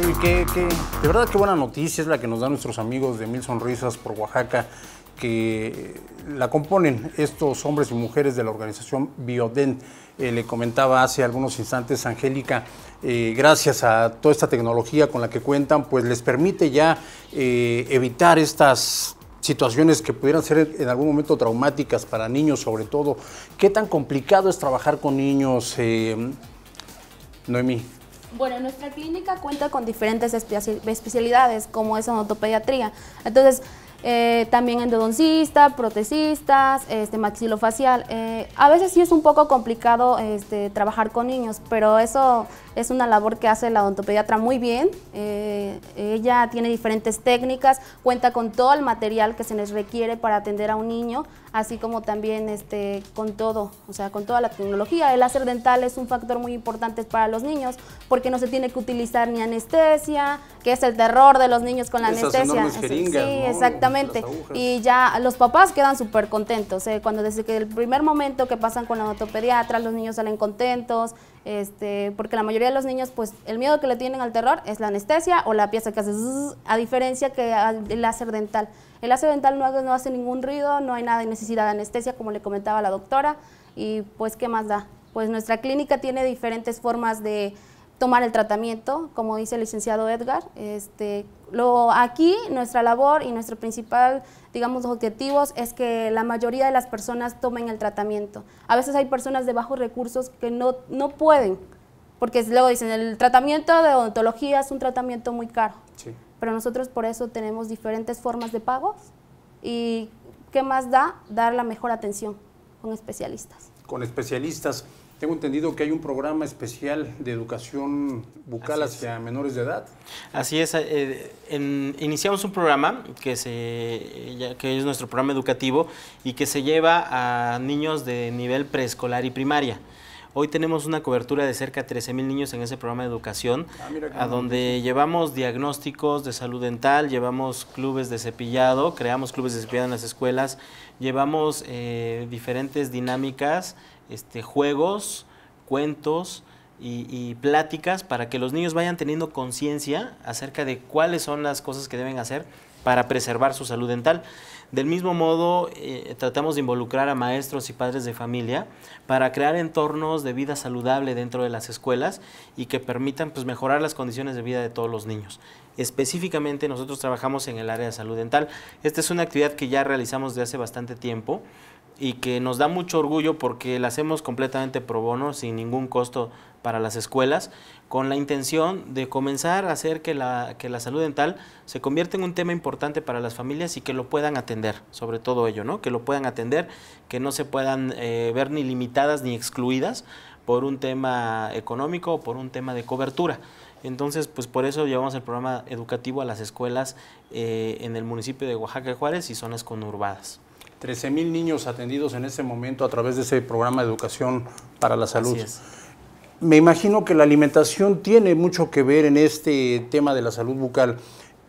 de verdad qué buena noticia es la que nos dan nuestros amigos de Mil Sonrisas por Oaxaca, que la componen estos hombres y mujeres de la organización Biodent. Eh, le comentaba hace algunos instantes, Angélica, eh, gracias a toda esta tecnología con la que cuentan, pues les permite ya eh, evitar estas situaciones que pudieran ser en algún momento traumáticas para niños sobre todo. ¿Qué tan complicado es trabajar con niños, Noemí? Bueno, nuestra clínica cuenta con diferentes especialidades, como es odontopediatría. Entonces, eh, también endodoncista, protecistas este, maxilofacial. Eh, a veces sí es un poco complicado este, trabajar con niños, pero eso es una labor que hace la odontopediatra muy bien. Eh, ella tiene diferentes técnicas, cuenta con todo el material que se les requiere para atender a un niño, así como también este, con todo, o sea, con toda la tecnología. El láser dental es un factor muy importante para los niños porque no se tiene que utilizar ni anestesia, que es el terror de los niños con la anestesia. sí, exactamente Exactamente. Y ya los papás quedan súper contentos. Eh, cuando desde que el primer momento que pasan con la autopediatra, los niños salen contentos, este, porque la mayoría de los niños, pues el miedo que le tienen al terror es la anestesia o la pieza que hace, a diferencia que el láser dental. El láser dental no, no hace ningún ruido, no hay nada de necesidad de anestesia, como le comentaba la doctora, y pues, ¿qué más da? Pues nuestra clínica tiene diferentes formas de tomar el tratamiento, como dice el licenciado Edgar, este, lo, aquí nuestra labor y nuestro principal, digamos, objetivos es que la mayoría de las personas tomen el tratamiento. A veces hay personas de bajos recursos que no, pueden, porque luego dicen, el tratamiento de odontología es un tratamiento muy caro. Pero nosotros por eso tenemos diferentes formas de pagos y ¿qué más da? Dar la mejor atención con especialistas. Con especialistas. Tengo entendido que hay un programa especial de educación bucal hacia menores de edad. Así es. Eh, iniciamos un programa que, es nuestro programa educativo y que se lleva a niños de nivel preescolar y primaria. Hoy tenemos una cobertura de cerca de 13 niños en ese programa de educación, ah, a donde llevamos diagnósticos de salud dental, llevamos clubes de cepillado, creamos clubes de cepillado en las escuelas, llevamos eh, diferentes dinámicas este, juegos, cuentos y, pláticas para que los niños vayan teniendo conciencia acerca de cuáles son las cosas que deben hacer para preservar su salud dental. Del mismo modo, eh, tratamos de involucrar a maestros y padres de familia para crear entornos de vida saludable dentro de las escuelas y que permitan pues, mejorar las condiciones de vida de todos los niños. Específicamente nosotros trabajamos en el área de salud dental. Esta es una actividad que ya realizamos de hace bastante tiempo y que nos da mucho orgullo porque la hacemos completamente pro bono, sin ningún costo para las escuelas, con la intención de comenzar a hacer que la, que la salud dental se convierta en un tema importante para las familias y que lo puedan atender, sobre todo ello, ¿no? que lo puedan atender, que no se puedan eh, ver ni limitadas ni excluidas por un tema económico o por un tema de cobertura. Entonces, pues por eso llevamos el programa educativo a las escuelas eh, en el municipio de Oaxaca de Juárez y zonas conurbadas. 13 mil niños atendidos en este momento a través de ese programa de educación para la salud. Me imagino que la alimentación tiene mucho que ver en este tema de la salud bucal.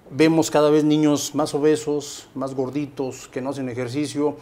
Vemos cada vez niños más obesos, más gorditos, que no hacen ejercicio.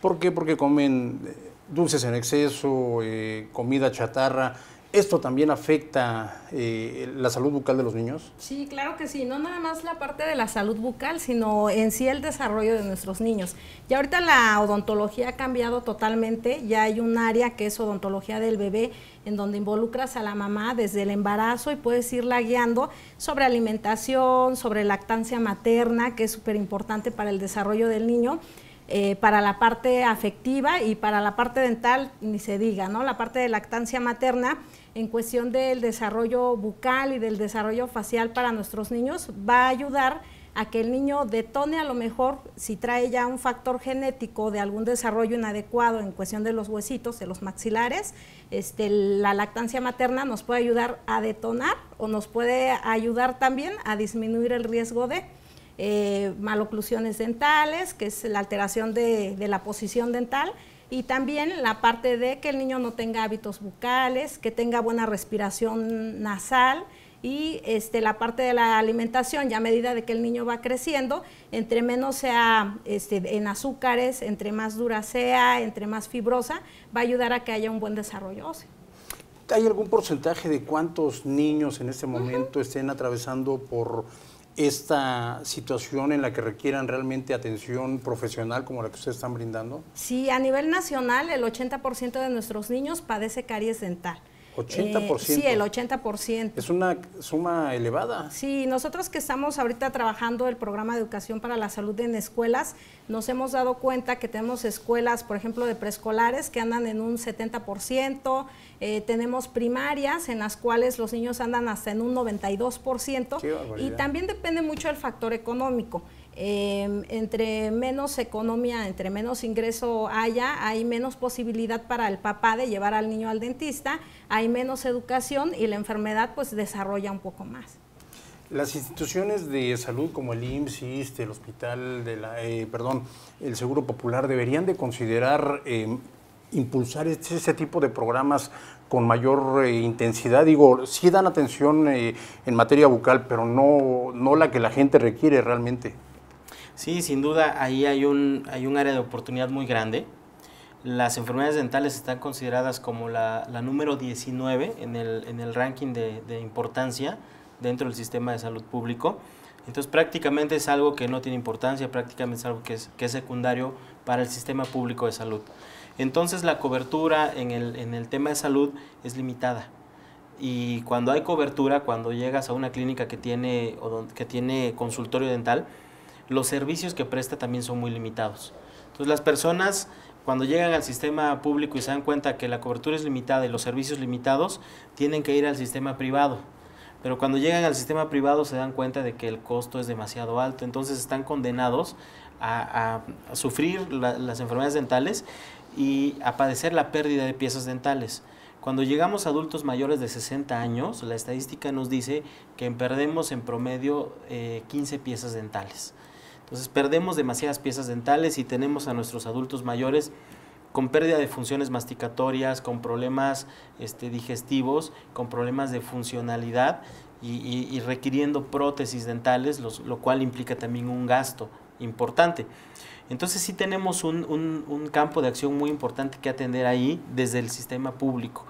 ¿Por qué? Porque comen eh, dulces en exceso, eh, comida chatarra. ¿Esto también afecta eh, la salud bucal de los niños? Sí, claro que sí. No nada más la parte de la salud bucal, sino en sí el desarrollo de nuestros niños. Ya ahorita la odontología ha cambiado totalmente. Ya hay un área que es odontología del bebé, en donde involucras a la mamá desde el embarazo y puedes irla guiando sobre alimentación, sobre lactancia materna, que es súper importante para el desarrollo del niño. Eh, para la parte afectiva y para la parte dental, ni se diga, ¿no? La parte de lactancia materna en cuestión del desarrollo bucal y del desarrollo facial para nuestros niños va a ayudar a que el niño detone a lo mejor si trae ya un factor genético de algún desarrollo inadecuado en cuestión de los huesitos, de los maxilares, este, la lactancia materna nos puede ayudar a detonar o nos puede ayudar también a disminuir el riesgo de... Eh, maloclusiones dentales, que es la alteración de, la posición dental, y también la parte de que el niño no tenga hábitos bucales, que tenga buena respiración nasal, y este, la parte de la alimentación, ya a medida de que el niño va creciendo, entre menos sea este, en azúcares, entre más dura sea, entre más fibrosa, va a ayudar a que haya un buen desarrollo óseo. ¿Hay algún porcentaje de cuántos niños en este momento estén atravesando por esta situación en la que requieran realmente atención profesional como la que ustedes están brindando? Sí, a nivel nacional el 80% de nuestros niños padece caries dental. ¿80%? Eh, sí, el 80%. Es una suma elevada. Sí, nosotros que estamos ahorita trabajando el programa de educación para la salud en escuelas, nos hemos dado cuenta que tenemos escuelas, por ejemplo, de preescolares que andan en un 70%, eh, tenemos primarias en las cuales los niños andan hasta en un 92%, y también depende mucho del factor económico. Em, entre menos economía, entre menos ingreso haya, hay menos posibilidad para el papá de llevar al niño al dentista, hay menos educación y la enfermedad pues desarrolla un poco más. Las instituciones de salud como el IMSS, este, el Hospital de eh, perdón, el Seguro Popular deberían de considerar em, impulsar este, ese tipo de programas con mayor eh, intensidad. Digo, sí dan atención eh, en materia bucal, pero no la que la gente requiere realmente. Sí, sin duda, ahí hay un, hay un área de oportunidad muy grande. Las enfermedades dentales están consideradas como la, la número 19 en el, en el ranking de, de, importancia dentro del sistema de salud público. Entonces prácticamente es algo que no tiene importancia, prácticamente es algo que es, que es secundario para el sistema público de salud. Entonces la cobertura en el, en el tema de salud es limitada y cuando hay cobertura, cuando llegas a una clínica que tiene, que tiene consultorio dental, los servicios que presta también son muy limitados. Entonces las personas cuando llegan al sistema público y se dan cuenta que la cobertura es limitada y los servicios limitados, tienen que ir al sistema privado. Pero cuando llegan al sistema privado se dan cuenta de que el costo es demasiado alto, entonces están condenados a, sufrir las enfermedades dentales y a padecer la pérdida de piezas dentales. Cuando llegamos a adultos mayores de 60 años, la estadística nos dice que perdemos en promedio 15 eh, piezas dentales. Entonces perdemos demasiadas piezas dentales y tenemos a nuestros adultos mayores con pérdida de funciones masticatorias, con problemas este, digestivos, con problemas de funcionalidad y, requiriendo prótesis dentales, lo cual implica también un gasto importante. Entonces sí tenemos un, campo de acción muy importante que atender ahí desde el sistema público.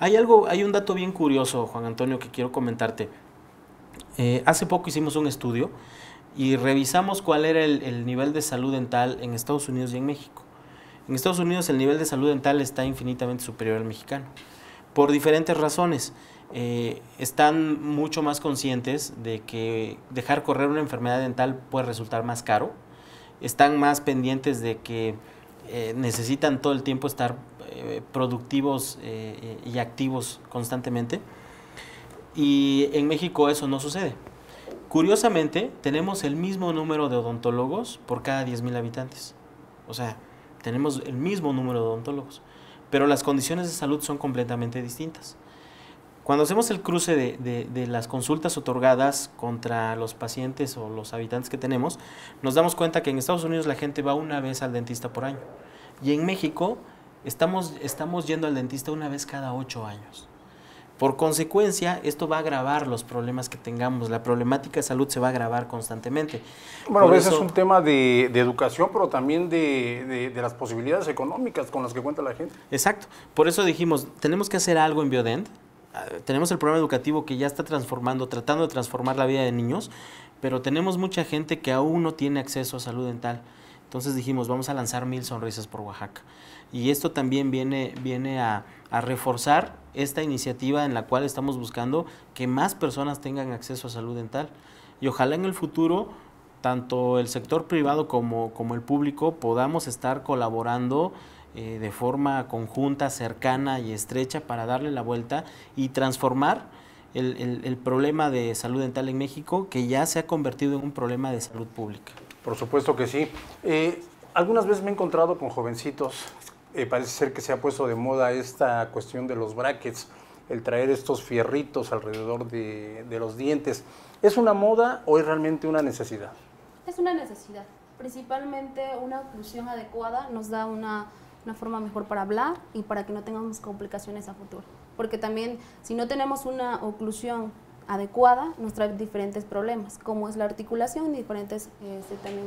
Hay algo, hay un dato bien curioso, Juan Antonio, que quiero comentarte. Eh, hace poco hicimos un estudio y revisamos cuál era el, nivel de salud dental en Estados Unidos y en México. En Estados Unidos el nivel de salud dental está infinitamente superior al mexicano, por diferentes razones. Eh, están mucho más conscientes de que dejar correr una enfermedad dental puede resultar más caro, están más pendientes de que eh, necesitan todo el tiempo estar eh, productivos y activos constantemente, y en México eso no sucede. Curiosamente, tenemos el mismo número de odontólogos por cada 10.000 habitantes. O sea, tenemos el mismo número de odontólogos, pero las condiciones de salud son completamente distintas. Cuando hacemos el cruce de, las consultas otorgadas contra los pacientes o los habitantes que tenemos, nos damos cuenta que en Estados Unidos la gente va una vez al dentista por año. Y en México estamos, estamos yendo al dentista una vez cada ocho años. Por consecuencia, esto va a agravar los problemas que tengamos. La problemática de salud se va a agravar constantemente. Bueno, pues, eso... es un tema de, educación, pero también de, de, las posibilidades económicas con las que cuenta la gente. Exacto. Por eso dijimos, tenemos que hacer algo en Biodent. Ah, tenemos el programa educativo que ya está transformando, tratando de transformar la vida de niños, pero tenemos mucha gente que aún no tiene acceso a salud dental. Entonces dijimos, vamos a lanzar mil sonrisas por Oaxaca y esto también viene, viene a, reforzar esta iniciativa en la cual estamos buscando que más personas tengan acceso a salud dental. Y ojalá en el futuro, tanto el sector privado como, el público, podamos estar colaborando eh, de forma conjunta, cercana y estrecha para darle la vuelta y transformar el, problema de salud dental en México, que ya se ha convertido en un problema de salud pública. Por supuesto que sí. Eh, algunas veces me he encontrado con jovencitos eh, parece ser que se ha puesto de moda esta cuestión de los brackets, el traer estos fierritos alrededor de, los dientes. ¿Es una moda o es realmente una necesidad? Es una necesidad. Principalmente una oclusión adecuada nos da una, una forma mejor para hablar y para que no tengamos complicaciones a futuro. Porque también si no tenemos una oclusión adecuada nos trae diferentes problemas, como es la articulación y diferentes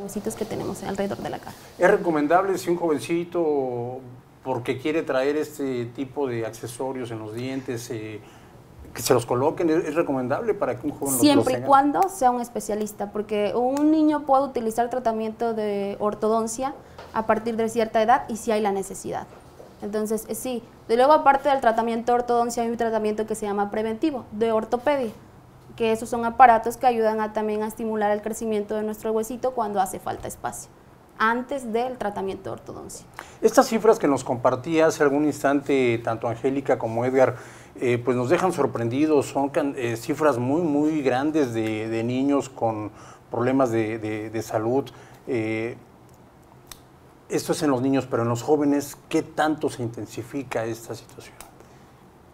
este, que tenemos alrededor de la cara. ¿Es recomendable si un jovencito, porque quiere traer este tipo de accesorios en los dientes, eh, que se los coloquen, es, recomendable para que un joven Siempre y cuando sea un especialista, porque un niño puede utilizar tratamiento de ortodoncia a partir de cierta edad y si hay la necesidad. Entonces, eh, sí, de luego aparte del tratamiento de ortodoncia hay un tratamiento que se llama preventivo, de ortopedia que esos son aparatos que ayudan también a estimular el crecimiento de nuestro huesito cuando hace falta espacio antes del tratamiento de ortodoncia. Estas cifras que nos compartía hace algún instante tanto Angélica como Edgar, eh, pues nos dejan sorprendidos, son eh, cifras muy, muy grandes de, niños con problemas de, salud. Eh, esto es en los niños, pero en los jóvenes, ¿qué tanto se intensifica esta situación?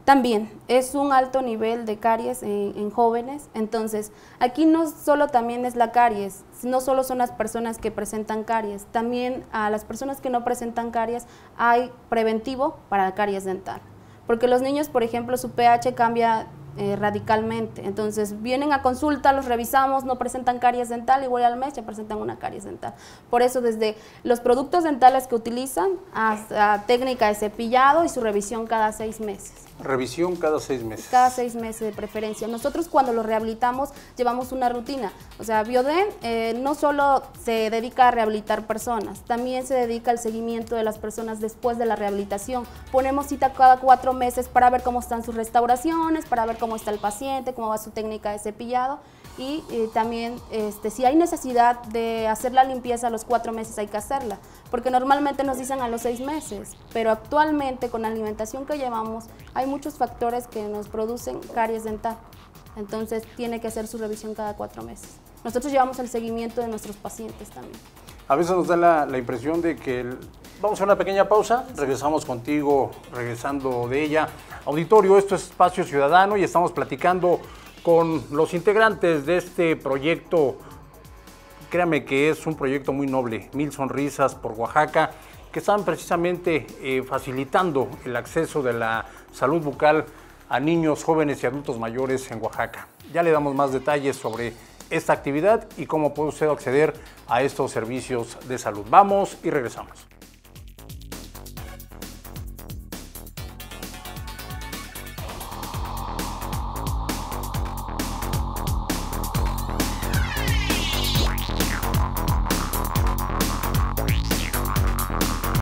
También es un alto nivel de caries en, jóvenes, entonces aquí no solo también es la caries, no solo son las personas que presentan caries, también a las personas que no presentan caries hay preventivo para caries dental, porque los niños, por ejemplo, su pH cambia eh, radicalmente, entonces vienen a consulta, los revisamos, no presentan caries dental, igual al mes ya presentan una caries dental. Por eso desde los productos dentales que utilizan hasta técnica de cepillado y su revisión cada seis meses. Revisión cada seis meses. Cada seis meses de preferencia. Nosotros cuando lo rehabilitamos llevamos una rutina. O sea, Bioden eh, no solo se dedica a rehabilitar personas, también se dedica al seguimiento de las personas después de la rehabilitación. Ponemos cita cada cuatro meses para ver cómo están sus restauraciones, para ver cómo está el paciente, cómo va su técnica de cepillado y eh, también este, si hay necesidad de hacer la limpieza a los cuatro meses hay que hacerla, porque normalmente nos dicen a los seis meses, pero actualmente con la alimentación que llevamos hay muchos factores que nos producen caries dental, entonces tiene que hacer su revisión cada cuatro meses. Nosotros llevamos el seguimiento de nuestros pacientes también. A veces nos da la, impresión de que Vamos a una pequeña pausa, regresamos contigo, regresando de ella. Auditorio, esto es Espacio Ciudadano y estamos platicando con los integrantes de este proyecto. Créame que es un proyecto muy noble, Mil Sonrisas por Oaxaca, que están precisamente eh, facilitando el acceso de la salud bucal a niños, jóvenes y adultos mayores en Oaxaca. Ya le damos más detalles sobre esta actividad y cómo puede usted acceder a estos servicios de salud. Vamos y regresamos.